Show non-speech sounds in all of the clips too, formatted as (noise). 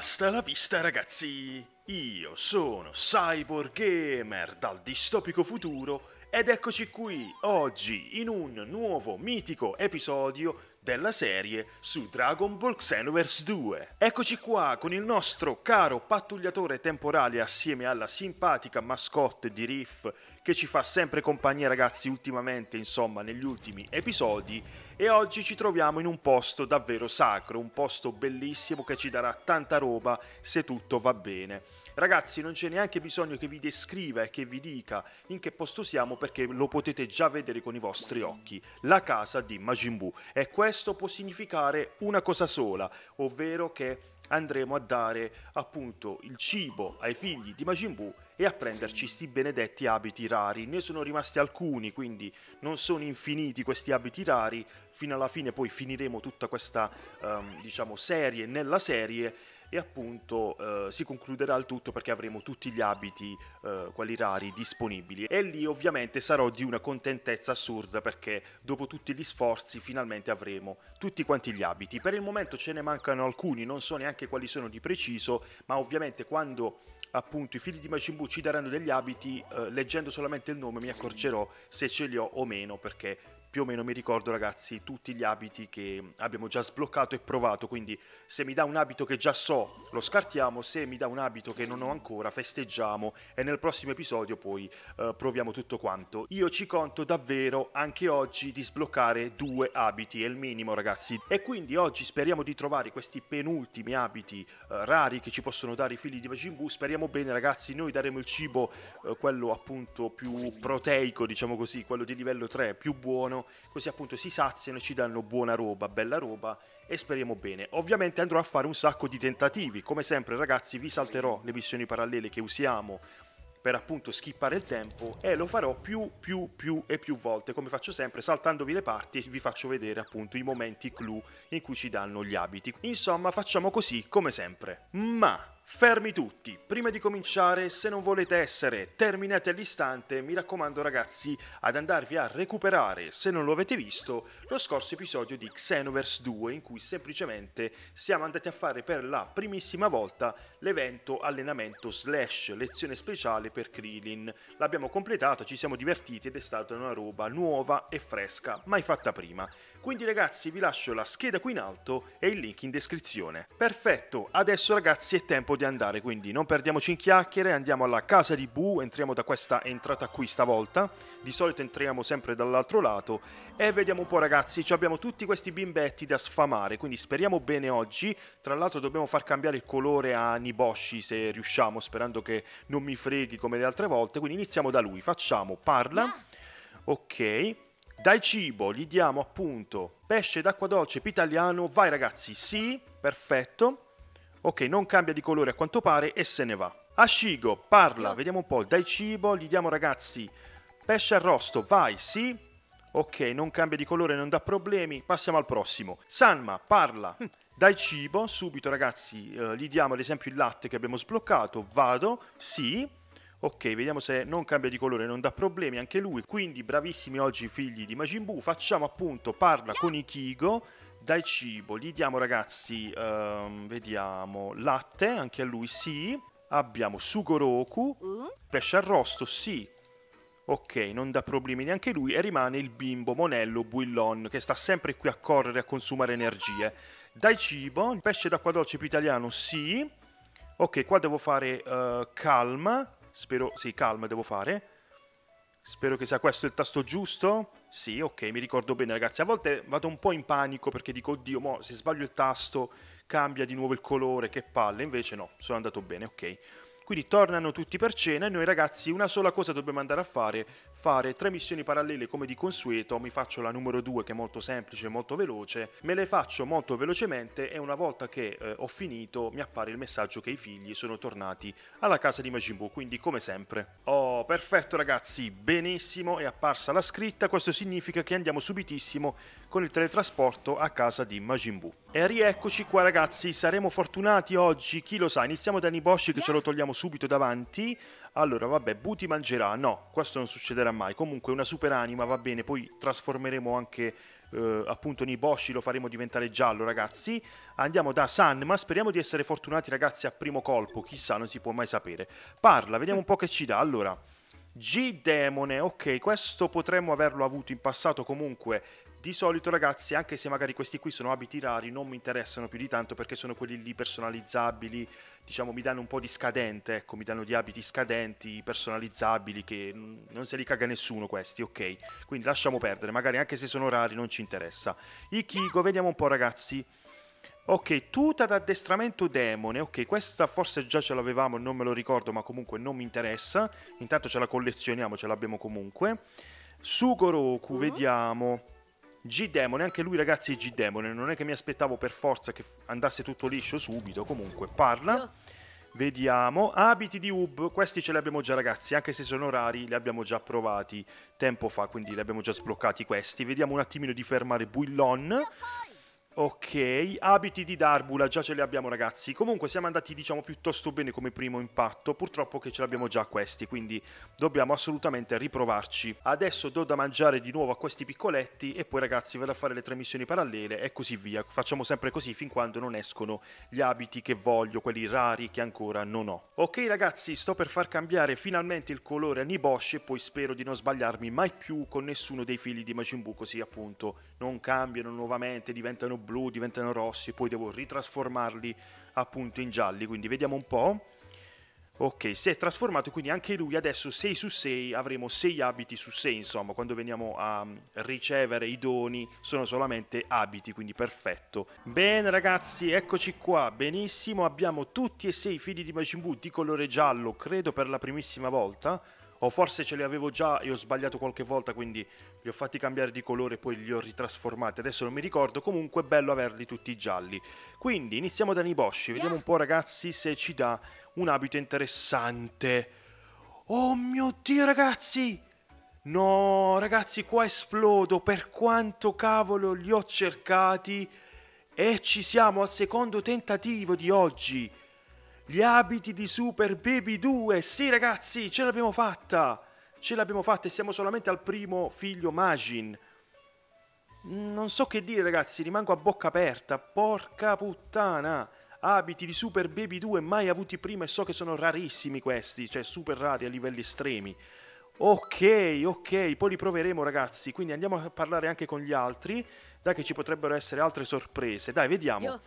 Hasta la vista ragazzi! Io sono Cyborg Gamer dal distopico futuro ed eccoci qui oggi in un nuovo mitico episodio della serie su Dragon Ball Xenoverse 2. Eccoci qua con il nostro caro pattugliatore temporale assieme alla simpatica mascotte di Riff che ci fa sempre compagnia ragazzi ultimamente, insomma, negli ultimi episodi e oggi ci troviamo in un posto davvero sacro, un posto bellissimo che ci darà tanta roba se tutto va bene. Ragazzi, non c'è neanche bisogno che vi descriva e che vi dica in che posto siamo perché lo potete già vedere con i vostri occhi, la casa di Majin Buu e questo può significare una cosa sola, ovvero che andremo a dare appunto il cibo ai figli di Majin Buu e a prenderci questi benedetti abiti rari. Ne sono rimasti alcuni, quindi non sono infiniti questi abiti rari, fino alla fine poi finiremo tutta questa um, diciamo serie nella serie e appunto eh, si concluderà il tutto perché avremo tutti gli abiti, eh, quelli rari, disponibili. E lì ovviamente sarò di una contentezza assurda perché dopo tutti gli sforzi finalmente avremo tutti quanti gli abiti. Per il momento ce ne mancano alcuni, non so neanche quali sono di preciso, ma ovviamente quando appunto i figli di Majin Buu ci daranno degli abiti, eh, leggendo solamente il nome mi accorgerò se ce li ho o meno perché più o meno mi ricordo ragazzi tutti gli abiti che abbiamo già sbloccato e provato, quindi se mi dà un abito che già so lo scartiamo, se mi dà un abito che non ho ancora festeggiamo e nel prossimo episodio poi eh, proviamo tutto quanto. Io ci conto davvero anche oggi di sbloccare due abiti, è il minimo ragazzi, e quindi oggi speriamo di trovare questi penultimi abiti eh, rari che ci possono dare i figli di Majin Buu, speriamo bene ragazzi, noi daremo il cibo eh, quello appunto più proteico diciamo così, quello di livello 3 più buono così appunto si saziano e ci danno buona roba, bella roba e speriamo bene. Ovviamente andrò a fare un sacco di tentativi, come sempre ragazzi vi salterò le missioni parallele che usiamo per appunto skippare il tempo e lo farò più, più, più e più volte, come faccio sempre, saltandovi le parti vi faccio vedere appunto i momenti clou in cui ci danno gli abiti. Insomma, facciamo così, come sempre. Ma Fermi tutti, prima di cominciare, se non volete essere terminati all'istante, mi raccomando ragazzi ad andarvi a recuperare, se non lo avete visto, lo scorso episodio di Xenoverse 2 in cui semplicemente siamo andati a fare per la primissima volta l'evento allenamento slash lezione speciale per Krillin. L'abbiamo completato, ci siamo divertiti ed è stata una roba nuova e fresca, mai fatta prima. Quindi ragazzi vi lascio la scheda qui in alto e il link in descrizione. Perfetto, adesso ragazzi è tempo di di andare, quindi non perdiamoci in chiacchiere, andiamo alla casa di Boo, entriamo da questa entrata qui stavolta, di solito entriamo sempre dall'altro lato e vediamo un po' ragazzi, abbiamo tutti questi bimbetti da sfamare, quindi speriamo bene oggi, tra l'altro dobbiamo far cambiare il colore a Niboshi se riusciamo, sperando che non mi freghi come le altre volte, quindi iniziamo da lui, facciamo parla, ok, dai cibo, gli diamo appunto pesce d'acqua dolce, pitaliano, vai ragazzi, sì, perfetto, Ok, non cambia di colore a quanto pare e se ne va. Ashigo parla, vediamo un po', dai cibo, gli diamo ragazzi pesce arrosto, vai, sì. Ok, non cambia di colore, non dà problemi, passiamo al prossimo. Sanma parla, (laughs) dai cibo, subito ragazzi, eh, gli diamo ad esempio il latte che abbiamo sbloccato, vado, sì. Ok, vediamo se non cambia di colore, non dà problemi anche lui. Quindi bravissimi oggi figli di Majin Buu, facciamo appunto parla con Ikigo dai cibo, gli diamo ragazzi, um, vediamo, latte, anche a lui sì. Abbiamo sugo roku mm. pesce arrosto sì. Ok, non dà problemi neanche lui e rimane il bimbo monello Buillon che sta sempre qui a correre a consumare energie. Dai cibo, pesce d'acqua dolce più italiano sì. Ok, qua devo fare uh, calma, spero, sì calma devo fare. Spero che sia questo il tasto giusto. Sì, ok, mi ricordo bene ragazzi. A volte vado un po' in panico perché dico, oddio, mo, se sbaglio il tasto cambia di nuovo il colore, che palle. Invece no, sono andato bene, ok. Quindi tornano tutti per cena e noi ragazzi una sola cosa dobbiamo andare a fare fare tre missioni parallele come di consueto, mi faccio la numero 2 che è molto semplice, e molto veloce, me le faccio molto velocemente e una volta che eh, ho finito mi appare il messaggio che i figli sono tornati alla casa di Majin Buu, quindi come sempre. Oh, perfetto ragazzi, benissimo, è apparsa la scritta, questo significa che andiamo subitissimo con il teletrasporto a casa di Majin Buu. E rieccoci qua ragazzi, saremo fortunati oggi, chi lo sa, iniziamo da Niboshi che ce lo togliamo subito davanti, allora, vabbè, Buti mangerà. No, questo non succederà mai. Comunque una super anima va bene, poi trasformeremo anche eh, appunto Niboshi, lo faremo diventare giallo, ragazzi. Andiamo da San, ma speriamo di essere fortunati, ragazzi, a primo colpo. Chissà, non si può mai sapere. Parla, vediamo un po' che ci dà. Allora, G-Demone, ok, questo potremmo averlo avuto in passato comunque di solito ragazzi, anche se magari questi qui sono abiti rari, non mi interessano più di tanto perché sono quelli lì personalizzabili, diciamo mi danno un po' di scadente, ecco, mi danno di abiti scadenti, personalizzabili, che non se li caga nessuno questi, ok? Quindi lasciamo perdere, magari anche se sono rari non ci interessa. Ikigo, vediamo un po' ragazzi. Ok, tuta d'addestramento demone, ok, questa forse già ce l'avevamo, non me lo ricordo, ma comunque non mi interessa. Intanto ce la collezioniamo, ce l'abbiamo comunque. Sugoroku, mm-hmm. vediamo G-Demone, anche lui ragazzi è G-Demone, non è che mi aspettavo per forza che andasse tutto liscio subito, comunque parla. Vediamo, abiti di Ub, questi ce li abbiamo già ragazzi, anche se sono rari, li abbiamo già provati tempo fa, quindi li abbiamo già sbloccati questi. Vediamo un attimino di fermare Buillon, Ok, abiti di Darbula già ce li abbiamo ragazzi. Comunque siamo andati diciamo piuttosto bene come primo impatto, purtroppo che ce l'abbiamo già questi, quindi dobbiamo assolutamente riprovarci. Adesso do da mangiare di nuovo a questi piccoletti e poi ragazzi vado a fare le tre missioni parallele e così via. Facciamo sempre così fin quando non escono gli abiti che voglio, quelli rari che ancora non ho. Ok ragazzi, sto per far cambiare finalmente il colore a Nibosh e poi spero di non sbagliarmi mai più con nessuno dei figli di Majin Buu, così appunto non cambiano nuovamente, diventano blu, diventano rossi, poi devo ritrasformarli appunto in gialli, quindi vediamo un po'. Ok, si è trasformato, quindi anche lui adesso 6 su 6 avremo 6 abiti su 6, insomma, quando veniamo a mm, ricevere i doni sono solamente abiti, quindi perfetto. Bene ragazzi, eccoci qua, benissimo, abbiamo tutti e 6 i figli di Majin Buu di colore giallo, credo per la primissima volta o forse ce li avevo già e ho sbagliato qualche volta, quindi li ho fatti cambiare di colore e poi li ho ritrasformati. Adesso non mi ricordo, comunque è bello averli tutti gialli. Quindi iniziamo da Niboshi, vediamo un po' ragazzi se ci dà un abito interessante. Oh mio Dio ragazzi! No, ragazzi, qua esplodo per quanto cavolo li ho cercati e ci siamo al secondo tentativo di oggi. Gli abiti di Super Baby 2. Sì ragazzi, ce l'abbiamo fatta. Ce l'abbiamo fatta e siamo solamente al primo figlio Majin. Non so che dire ragazzi, rimango a bocca aperta. Porca puttana. Abiti di Super Baby 2 mai avuti prima e so che sono rarissimi questi, cioè super rari a livelli estremi. Ok, ok, poi li proveremo ragazzi, quindi andiamo a parlare anche con gli altri, dai che ci potrebbero essere altre sorprese. Dai, vediamo. Io.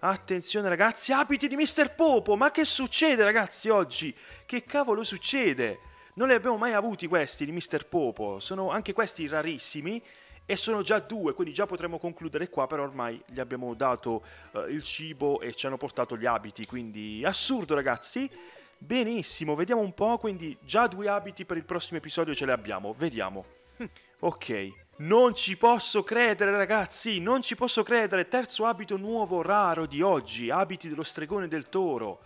Attenzione ragazzi, abiti di Mr. Popo! Ma che succede ragazzi oggi? Che cavolo succede? Non li abbiamo mai avuti questi di Mr. Popo, sono anche questi rarissimi e sono già due, quindi già potremmo concludere qua, però ormai gli abbiamo dato eh, il cibo e ci hanno portato gli abiti, quindi assurdo ragazzi. Benissimo, vediamo un po', quindi già due abiti per il prossimo episodio ce li abbiamo, vediamo. (laughs) Ok. Non ci posso credere, ragazzi, non ci posso credere. Terzo abito nuovo raro di oggi, abiti dello stregone del toro.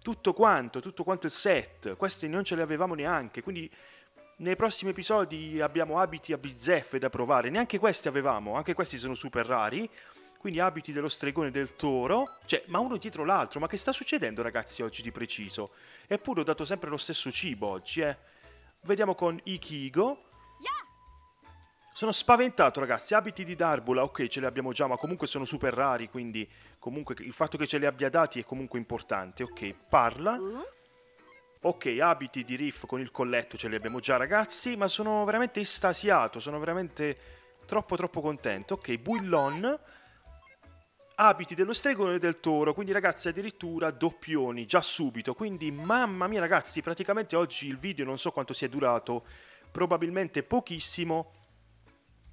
Tutto quanto, tutto quanto il set. Questi non ce li avevamo neanche, quindi nei prossimi episodi abbiamo abiti a bizzeffe da provare. Neanche questi avevamo, anche questi sono super rari. Quindi abiti dello stregone del toro, cioè, ma uno dietro l'altro, ma che sta succedendo ragazzi oggi di preciso? Eppure ho dato sempre lo stesso cibo oggi, eh. Vediamo con Ikigo, sono spaventato, ragazzi. Abiti di Darbula, ok, ce li abbiamo già, ma comunque sono super rari, quindi comunque il fatto che ce li abbia dati è comunque importante. Ok, parla. Mm. Ok, abiti di Riff con il colletto ce li abbiamo già, ragazzi, ma sono veramente estasiato, sono veramente troppo troppo contento. Ok, Buillon. Abiti dello stregone e del toro, quindi ragazzi addirittura doppioni, già subito. Quindi mamma mia ragazzi, praticamente oggi il video non so quanto sia durato, probabilmente pochissimo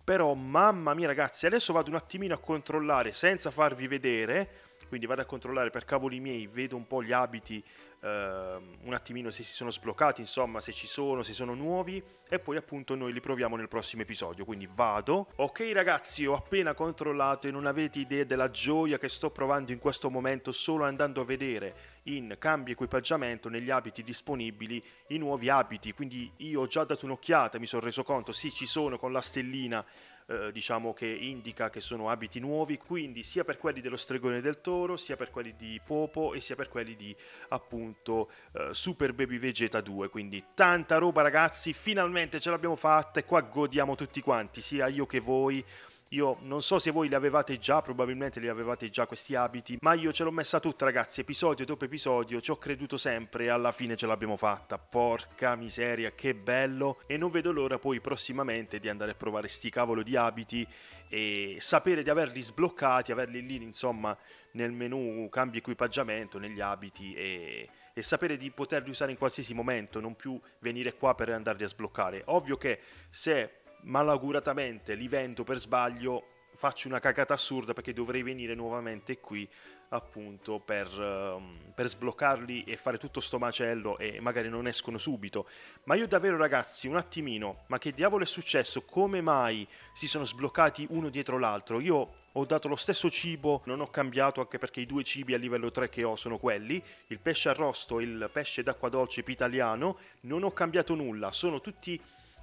però mamma mia ragazzi adesso vado un attimino a controllare senza farvi vedere quindi vado a controllare per cavoli miei, vedo un po' gli abiti, ehm, un attimino se si sono sbloccati, insomma se ci sono, se sono nuovi e poi appunto noi li proviamo nel prossimo episodio, quindi vado. Ok ragazzi, ho appena controllato e non avete idea della gioia che sto provando in questo momento solo andando a vedere in cambio equipaggiamento negli abiti disponibili i nuovi abiti, quindi io ho già dato un'occhiata, mi sono reso conto, sì ci sono con la stellina eh, diciamo che indica che sono abiti nuovi, quindi sia per quelli dello Stregone del Toro, sia per quelli di Popo e sia per quelli di appunto eh, Super Baby Vegeta 2, quindi tanta roba ragazzi, finalmente ce l'abbiamo fatta e qua godiamo tutti quanti, sia io che voi. Io non so se voi li avevate già, probabilmente li avevate già questi abiti, ma io ce l'ho messa tutta ragazzi, episodio dopo episodio, ci ho creduto sempre e alla fine ce l'abbiamo fatta. Porca miseria, che bello! E non vedo l'ora poi prossimamente di andare a provare sti cavolo di abiti e sapere di averli sbloccati, averli lì insomma nel menu cambio equipaggiamento, negli abiti e e sapere di poterli usare in qualsiasi momento, non più venire qua per andarli a sbloccare. Ovvio che se malauguratamente li vendo per sbaglio, faccio una cagata assurda perché dovrei venire nuovamente qui appunto per, ehm, per sbloccarli e fare tutto sto macello e magari non escono subito. Ma io davvero ragazzi, un attimino, ma che diavolo è successo? Come mai si sono sbloccati uno dietro l'altro? Io ho dato lo stesso cibo, non ho cambiato anche perché i due cibi a livello 3 che ho sono quelli, il pesce arrosto il pesce d'acqua dolce pitaliano non ho cambiato nulla, sono tutti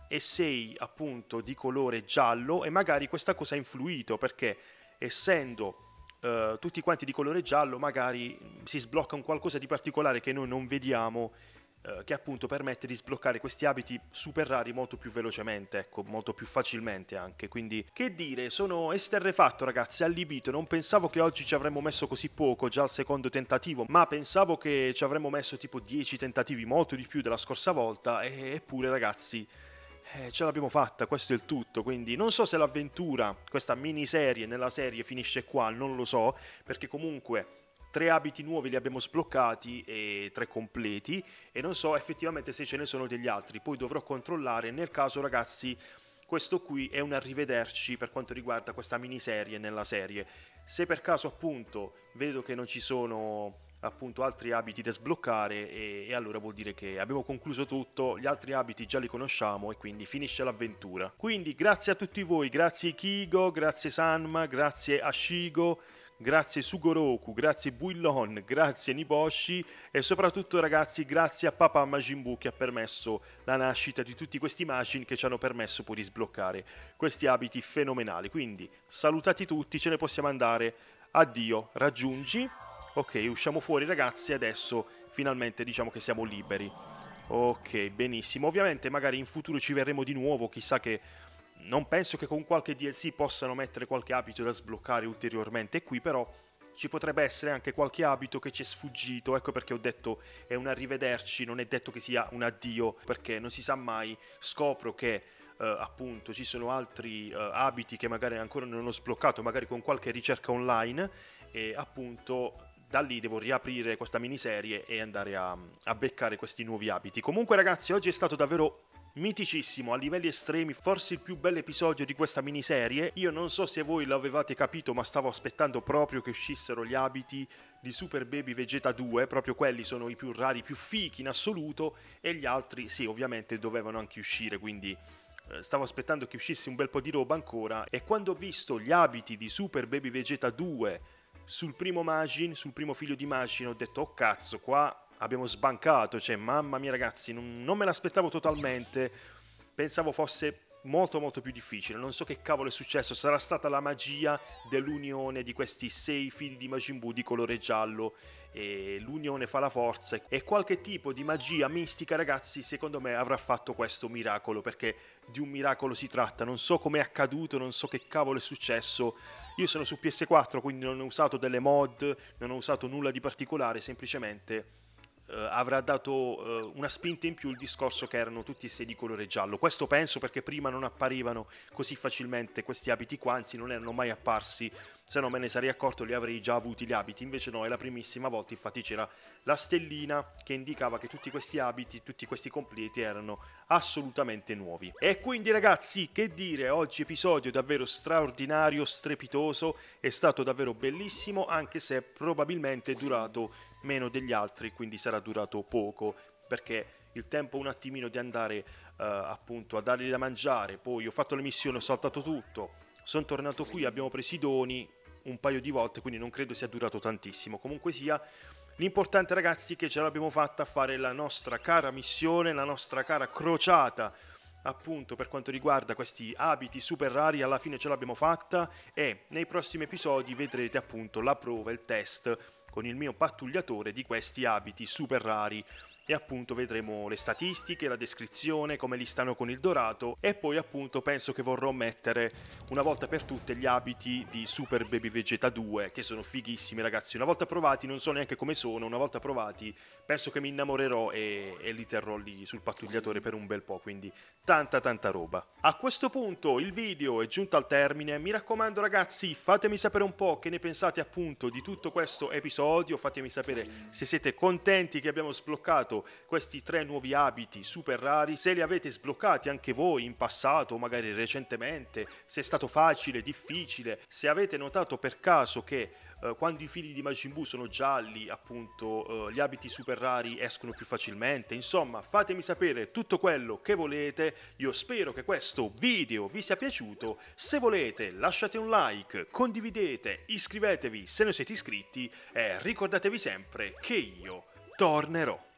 e sei appunto di colore giallo e magari questa cosa ha influito perché essendo eh, tutti quanti di colore giallo magari si sblocca un qualcosa di particolare che noi non vediamo eh, che appunto permette di sbloccare questi abiti super rari molto più velocemente, ecco, molto più facilmente anche. Quindi, che dire, sono esterrefatto ragazzi, allibito, non pensavo che oggi ci avremmo messo così poco, già al secondo tentativo, ma pensavo che ci avremmo messo tipo 10 tentativi, molto di più della scorsa volta, eppure ragazzi, eh, ce l'abbiamo fatta, questo è il tutto, quindi non so se l'avventura, questa miniserie nella serie finisce qua, non lo so, perché comunque tre abiti nuovi li abbiamo sbloccati e tre completi e non so effettivamente se ce ne sono degli altri, poi dovrò controllare, nel caso ragazzi questo qui è un arrivederci per quanto riguarda questa miniserie nella serie. Se per caso appunto vedo che non ci sono appunto altri abiti da sbloccare e, e, allora vuol dire che abbiamo concluso tutto, gli altri abiti già li conosciamo e quindi finisce l'avventura. Quindi grazie a tutti voi, grazie Kigo, grazie Sanma, grazie Ashigo, grazie Sugoroku, grazie Buillon, grazie Niboshi e soprattutto ragazzi grazie a Papa Majin Buu che ha permesso la nascita di tutti questi Majin che ci hanno permesso poi di sbloccare questi abiti fenomenali. Quindi salutati tutti, ce ne possiamo andare, addio, raggiungi ok usciamo fuori ragazzi adesso finalmente diciamo che siamo liberi ok benissimo ovviamente magari in futuro ci verremo di nuovo chissà che non penso che con qualche DLC possano mettere qualche abito da sbloccare ulteriormente qui però ci potrebbe essere anche qualche abito che ci è sfuggito, ecco perché ho detto è un arrivederci, non è detto che sia un addio, perché non si sa mai, scopro che eh, appunto ci sono altri eh, abiti che magari ancora non ho sbloccato, magari con qualche ricerca online e appunto da lì devo riaprire questa miniserie e andare a, a beccare questi nuovi abiti. Comunque ragazzi, oggi è stato davvero miticissimo, a livelli estremi, forse il più bel episodio di questa miniserie. Io non so se voi l'avevate capito, ma stavo aspettando proprio che uscissero gli abiti di Super Baby Vegeta 2, proprio quelli sono i più rari, più fichi in assoluto, e gli altri, sì, ovviamente dovevano anche uscire, quindi eh, stavo aspettando che uscisse un bel po' di roba ancora e quando ho visto gli abiti di Super Baby Vegeta 2 sul primo Magin, sul primo figlio di Magin, ho detto, oh cazzo, qua abbiamo sbancato, cioè mamma mia ragazzi, non, non me l'aspettavo totalmente, pensavo fosse molto molto più difficile. Non so che cavolo è successo, sarà stata la magia dell'unione di questi sei figli di Majin Buu di colore giallo e l'unione fa la forza e qualche tipo di magia mistica ragazzi secondo me avrà fatto questo miracolo perché di un miracolo si tratta non so com'è accaduto non so che cavolo è successo io sono su PS4 quindi non ho usato delle mod non ho usato nulla di particolare semplicemente eh, avrà dato eh, una spinta in più il discorso che erano tutti e sei di colore giallo. Questo penso perché prima non apparivano così facilmente questi abiti qua, anzi non erano mai apparsi, se no me ne sarei accorto li avrei già avuti gli abiti, invece no, è la primissima volta, infatti c'era la stellina che indicava che tutti questi abiti, tutti questi completi erano assolutamente nuovi. E quindi ragazzi, che dire, oggi episodio davvero straordinario, strepitoso, è stato davvero bellissimo, anche se probabilmente è durato meno degli altri, quindi sarà durato poco, perché il tempo un attimino di andare eh, appunto a dargli da mangiare, poi ho fatto la missione, ho saltato tutto, sono tornato qui, abbiamo preso i doni un paio di volte, quindi non credo sia durato tantissimo. Comunque sia, l'importante ragazzi è che ce l'abbiamo fatta a fare la nostra cara missione, la nostra cara crociata appunto per quanto riguarda questi abiti super rari alla fine ce l'abbiamo fatta e nei prossimi episodi vedrete appunto la prova, il test con il mio pattugliatore di questi abiti super rari e appunto vedremo le statistiche, la descrizione, come li stanno con il dorato e poi appunto penso che vorrò mettere una volta per tutte gli abiti di Super Baby Vegeta 2 che sono fighissimi ragazzi, una volta provati non so neanche come sono, una volta provati penso che mi innamorerò e, e li terrò lì sul pattugliatore per un bel po', quindi tanta tanta roba. A questo punto il video è giunto al termine, mi raccomando ragazzi fatemi sapere un po' che ne pensate appunto di tutto questo episodio, fatemi sapere se siete contenti che abbiamo sbloccato questi tre nuovi abiti super rari, se li avete sbloccati anche voi in passato, magari recentemente, se è stato facile, difficile, se avete notato per caso che eh, quando i figli di Majin Buu sono gialli, appunto, eh, gli abiti super rari escono più facilmente. Insomma, fatemi sapere tutto quello che volete. Io spero che questo video vi sia piaciuto. Se volete, lasciate un like, condividete, iscrivetevi se non siete iscritti e ricordatevi sempre che io tornerò.